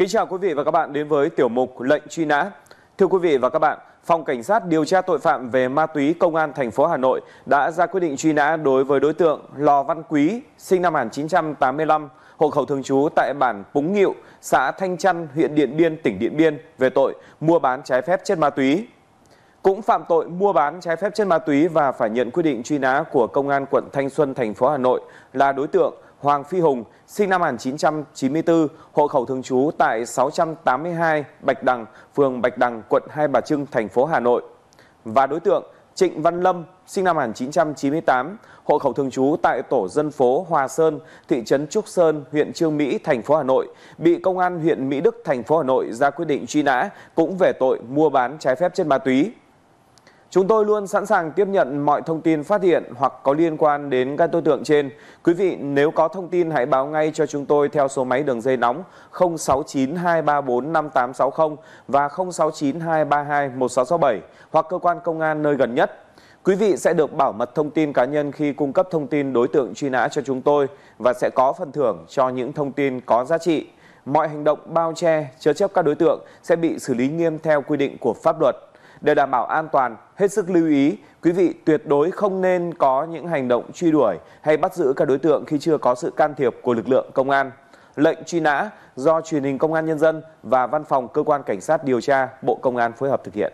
Kính chào quý vị và các bạn đến với tiểu mục lệnh truy nã. Thưa quý vị và các bạn, Phòng Cảnh sát điều tra tội phạm về ma túy Công an thành phố Hà Nội đã ra quyết định truy nã đối với đối tượng Lò Văn Quý, sinh năm 1985, hộ khẩu thường trú tại bản Púng Nghịu, xã Thanh chăn huyện Điện Biên, tỉnh Điện Biên về tội mua bán trái phép chất ma túy. Cũng phạm tội mua bán trái phép chất ma túy và phải nhận quyết định truy nã của Công an quận Thanh Xuân, thành phố Hà Nội là đối tượng hoàng phi hùng sinh năm 1994, hộ khẩu thường trú tại 682 bạch đằng phường bạch đằng quận hai bà trưng thành phố hà nội và đối tượng trịnh văn lâm sinh năm 1998, hộ khẩu thường trú tại tổ dân phố hòa sơn thị trấn trúc sơn huyện trương mỹ thành phố hà nội bị công an huyện mỹ đức thành phố hà nội ra quyết định truy nã cũng về tội mua bán trái phép chất ma túy chúng tôi luôn sẵn sàng tiếp nhận mọi thông tin phát hiện hoặc có liên quan đến các đối tượng trên quý vị nếu có thông tin hãy báo ngay cho chúng tôi theo số máy đường dây nóng sáu và sáu hoặc cơ quan công an nơi gần nhất quý vị sẽ được bảo mật thông tin cá nhân khi cung cấp thông tin đối tượng truy nã cho chúng tôi và sẽ có phần thưởng cho những thông tin có giá trị mọi hành động bao che chứa chấp các đối tượng sẽ bị xử lý nghiêm theo quy định của pháp luật để đảm bảo an toàn hết sức lưu ý quý vị tuyệt đối không nên có những hành động truy đuổi hay bắt giữ các đối tượng khi chưa có sự can thiệp của lực lượng công an lệnh truy nã do truyền hình công an nhân dân và văn phòng cơ quan cảnh sát điều tra bộ công an phối hợp thực hiện